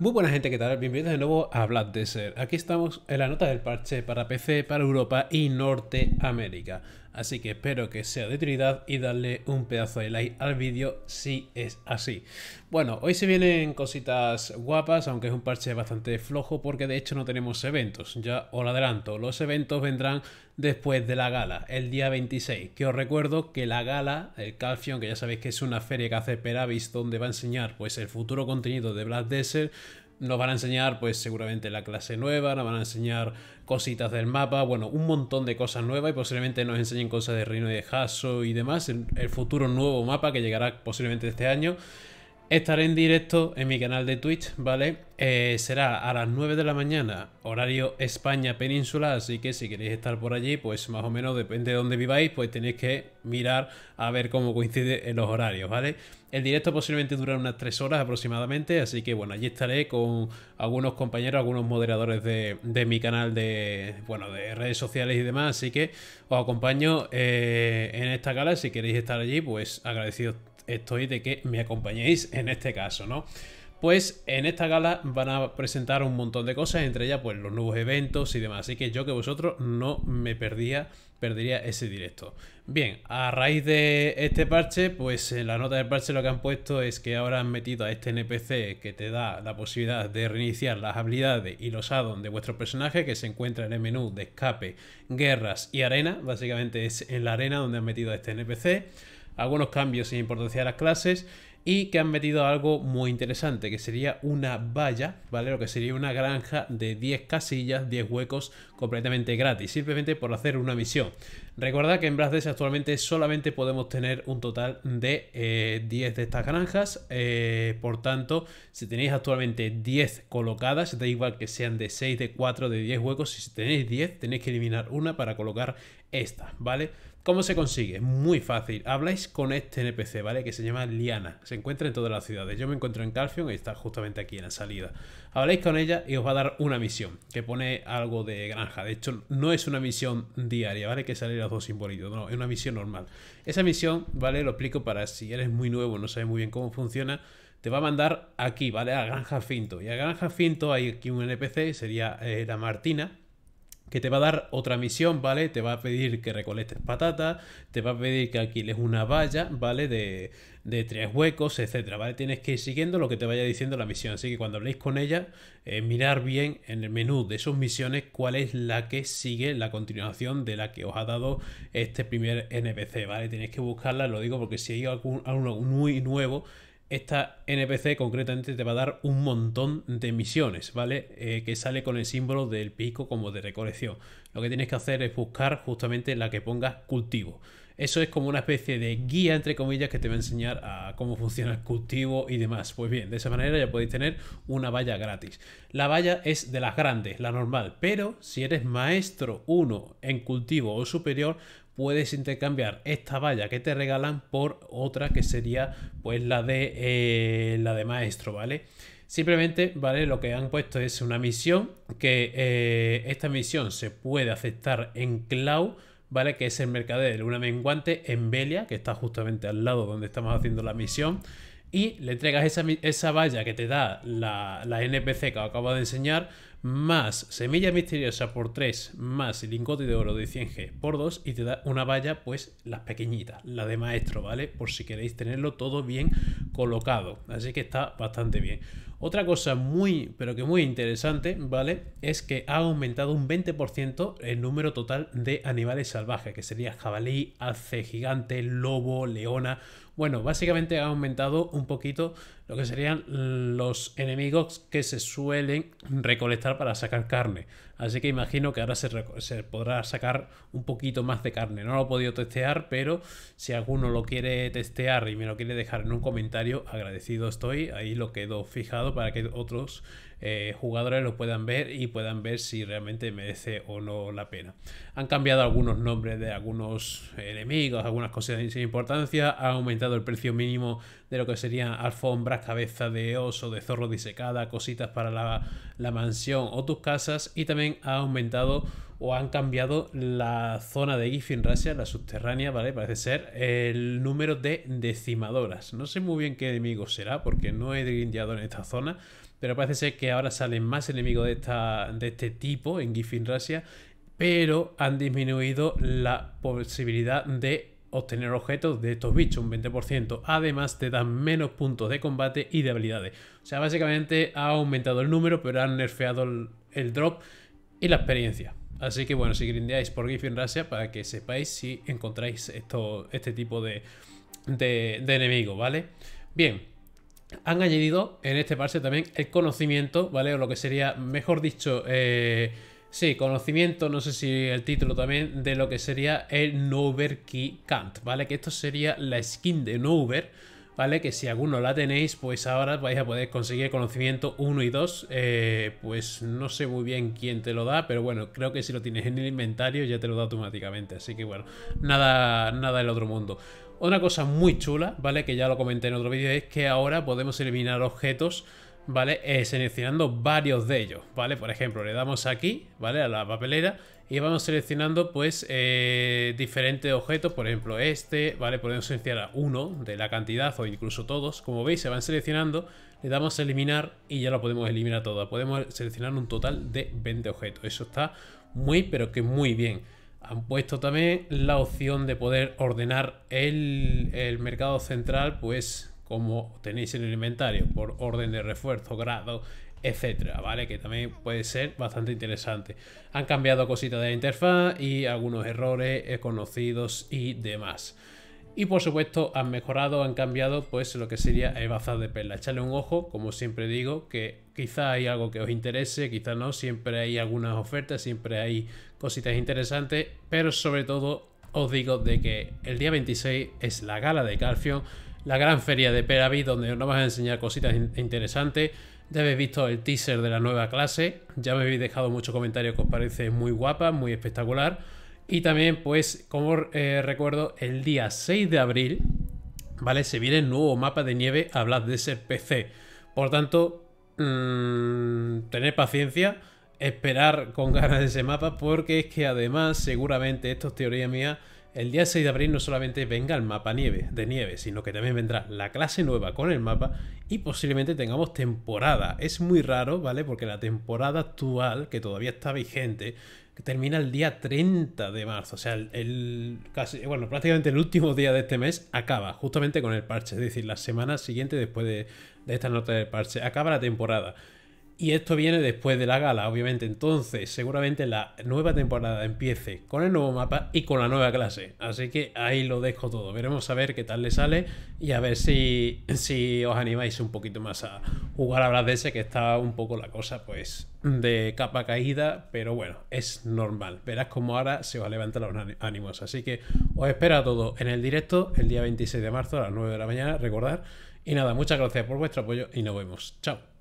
Muy buena gente, ¿qué tal? Bienvenidos de nuevo a Black Desert. Aquí estamos en la nota del parche para PC, para Europa y Norteamérica así que espero que sea de utilidad y darle un pedazo de like al vídeo si es así. Bueno, hoy se vienen cositas guapas, aunque es un parche bastante flojo porque de hecho no tenemos eventos, ya os lo adelanto, los eventos vendrán después de la gala, el día 26, que os recuerdo que la gala, el Calfion, que ya sabéis que es una feria que hace Peravis donde va a enseñar pues el futuro contenido de Black Desert, nos van a enseñar, pues seguramente la clase nueva, nos van a enseñar cositas del mapa, bueno, un montón de cosas nuevas y posiblemente nos enseñen cosas de Reino de Hasso y demás, el futuro nuevo mapa que llegará posiblemente este año. Estaré en directo en mi canal de Twitch, ¿vale? Eh, será a las 9 de la mañana, horario España Península, así que si queréis estar por allí, pues más o menos depende de dónde viváis, pues tenéis que mirar a ver cómo coincide en los horarios, ¿vale? El directo posiblemente dura unas 3 horas aproximadamente, así que bueno, allí estaré con algunos compañeros, algunos moderadores de, mi canal de, bueno, de redes sociales y demás, así que os acompaño eh, en esta gala, si queréis estar allí, pues agradecidos estoy de que me acompañéis en este caso, ¿no? Pues en esta gala van a presentar un montón de cosas, entre ellas pues los nuevos eventos y demás. Así que yo que vosotros no me perdía, perdería ese directo. Bien, a raíz de este parche, pues en la nota del parche lo que han puesto es que ahora han metido a este NPC que te da la posibilidad de reiniciar las habilidades y los addons de vuestro personaje que se encuentra en el menú de escape, guerras y arena. Básicamente es en la arena donde han metido a este NPC algunos cambios sin importancia de las clases y que han metido algo muy interesante, que sería una valla, ¿vale? Lo que sería una granja de 10 casillas, 10 huecos completamente gratis, simplemente por hacer una misión. recuerda que en Brazes actualmente solamente podemos tener un total de 10 eh, de estas granjas, eh, por tanto, si tenéis actualmente 10 colocadas, da igual que sean de 6, de 4, de 10 huecos, si tenéis 10 tenéis que eliminar una para colocar esta, ¿vale? ¿Cómo se consigue? muy fácil. Habláis con este NPC, ¿vale? Que se llama Liana. Se encuentra en todas las ciudades. Yo me encuentro en Calfion y está justamente aquí en la salida. Habláis con ella y os va a dar una misión que pone algo de granja. De hecho, no es una misión diaria, ¿vale? Que salen los dos simbolitos. No, es una misión normal. Esa misión, ¿vale? Lo explico para si eres muy nuevo, no sabes muy bien cómo funciona te va a mandar aquí, ¿vale? A Granja Finto. Y a Granja Finto hay aquí un NPC, sería eh, la Martina, que te va a dar otra misión, ¿vale? Te va a pedir que recolectes patatas, te va a pedir que alquiles una valla, ¿vale? De, tres huecos, etcétera, ¿vale? Tienes que ir siguiendo lo que te vaya diciendo la misión. Así que cuando habléis con ella, eh, mirar bien en el menú de sus misiones cuál es la que sigue la continuación de la que os ha dado este primer NPC, ¿vale? Tienes que buscarla, lo digo porque si hay algún, alguno muy nuevo, esta NPC concretamente te va a dar un montón de misiones, ¿vale? Eh, que sale con el símbolo del pico como de recolección. Lo que tienes que hacer es buscar justamente la que pongas cultivo. Eso es como una especie de guía, entre comillas, que te va a enseñar a cómo funciona el cultivo y demás. Pues bien, de esa manera ya podéis tener una valla gratis. La valla es de las grandes, la normal, pero si eres maestro 1 en cultivo o superior, puedes intercambiar esta valla que te regalan por otra que sería pues la de eh, la de maestro vale simplemente vale lo que han puesto es una misión que eh, esta misión se puede aceptar en cloud ¿vale? Que es el mercader de Luna Menguante en Belia, que está justamente al lado donde estamos haciendo la misión. Y le entregas esa, valla que te da la, la NPC que os acabo de enseñar, más semilla misteriosa por 3, más lingote de oro de 100G por 2 y te da una valla, pues las pequeñitas, la de maestro, ¿vale? Por si queréis tenerlo todo bien colocado. Así que está bastante bien. Otra cosa muy, pero que muy interesante, ¿vale? Es que ha aumentado un 20% el número total de animales salvajes, que sería jabalí, alce gigante, lobo, leona. Bueno, básicamente ha aumentado un poquito lo que serían los enemigos que se suelen recolectar para sacar carne. Así que imagino que ahora se, se, podrá sacar un poquito más de carne. No lo he podido testear, pero si alguno lo quiere testear y me lo quiere dejar en un comentario, agradecido estoy. Ahí lo quedo fijado para que otros eh, jugadores lo puedan ver y puedan ver si realmente merece o no la pena. Han cambiado algunos nombres de algunos enemigos, algunas cosas de importancia, ha aumentado el precio mínimo de lo que serían alfombras, cabeza de oso, de zorro disecada, cositas para la, la mansión o tus casas y también ha aumentado o han cambiado la zona de Giffin la subterránea, ¿vale? Parece ser el número de decimadoras. No sé muy bien qué enemigo será porque no he grindeado en esta zona, pero parece ser que ahora salen más enemigos de, este tipo en Gifin Russia, pero han disminuido la posibilidad de obtener objetos de estos bichos, un 20%. Además, te dan menos puntos de combate y de habilidades. O sea, básicamente ha aumentado el número, pero han nerfeado el, drop y la experiencia. Así que bueno, si grindeáis por Giffin Russia, para que sepáis si encontráis esto, este tipo de, enemigos, enemigo, ¿vale? Bien, han añadido en este parche también el conocimiento, ¿vale? O lo que sería, mejor dicho, eh, sí, conocimiento, no sé si el título también, de lo que sería el Nover Key Cant, ¿vale? Que esto sería la skin de Nover, ¿vale? Que si alguno la tenéis, pues ahora vais a poder conseguir conocimiento 1 y 2. Eh, pues no sé muy bien quién te lo da, pero bueno, creo que si lo tienes en el inventario ya te lo da automáticamente. Así que bueno, nada, nada del otro mundo. Otra cosa muy chula, ¿vale? Que ya lo comenté en otro vídeo, es que ahora podemos eliminar objetos, ¿vale? Eh, seleccionando varios de ellos, ¿vale? Por ejemplo, le damos aquí, ¿vale? A la papelera y vamos seleccionando, pues, eh, diferentes objetos. Por ejemplo, este, ¿vale? Podemos seleccionar uno de la cantidad o incluso todos. Como veis, se van seleccionando. Le damos a eliminar y ya lo podemos eliminar todo. Podemos seleccionar un total de 20 objetos. Eso está muy, pero que muy bien. Han puesto también la opción de poder ordenar el, mercado central, pues como tenéis en el inventario, por orden de refuerzo, grado, etcétera, ¿vale? Que también puede ser bastante interesante. Han cambiado cositas de la interfaz y algunos errores conocidos y demás. Y por supuesto han mejorado, han cambiado pues lo que sería el bazar de perla. Echarle un ojo, como siempre digo, que quizá hay algo que os interese, quizá no, siempre hay algunas ofertas, siempre hay cositas interesantes, pero sobre todo os digo de que el día 26 es la gala de Calfion, la gran feria de Peravi donde nos vas a enseñar cositas interesantes. Ya habéis visto el teaser de la nueva clase, ya me habéis dejado muchos comentarios que os parece muy guapa, muy espectacular. Y también, pues, como eh, recuerdo, el día 6 de abril, ¿vale? Se viene el nuevo mapa de nieve a de ese PC. Por tanto, mm, tener paciencia, esperar con ganas de ese mapa, porque es que además, seguramente, esto es teoría mía, el día 6 de abril no solamente venga el mapa nieve, de nieve, sino que también vendrá la clase nueva con el mapa y posiblemente tengamos temporada. Es muy raro, ¿vale? Porque la temporada actual, que todavía está vigente, termina el día 30 de marzo. O sea, el, casi, bueno, prácticamente el último día de este mes acaba, justamente con el parche. Es decir, la semana siguiente después de, de esta nota del parche. Acaba la temporada. Y esto viene después de la gala, obviamente. Entonces, seguramente la nueva temporada empiece con el nuevo mapa y con la nueva clase. Así que ahí lo dejo todo. Veremos a ver qué tal le sale y a ver si, si os animáis un poquito más a jugar a de ese que está un poco la cosa, pues, de capa caída. Pero bueno, es normal. Verás cómo ahora se os levantar los ánimos. Así que os espero a todos en el directo el día 26 de marzo a las 9 de la mañana, recordar. Y nada, muchas gracias por vuestro apoyo y nos vemos. Chao.